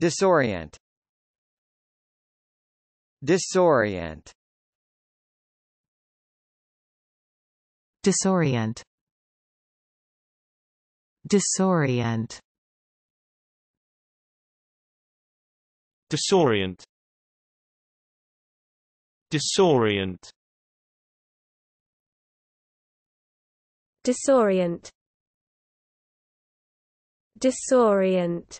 Disorient. Disorient. Disorient. Disorient. Disorient. Disorient. Disorient. Disorient.